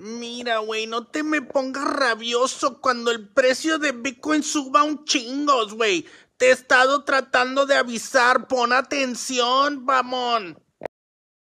Mira, güey, no te me pongas rabioso cuando el precio de Bitcoin suba un chingos, güey. Te he estado tratando de avisar, pon atención, pamón.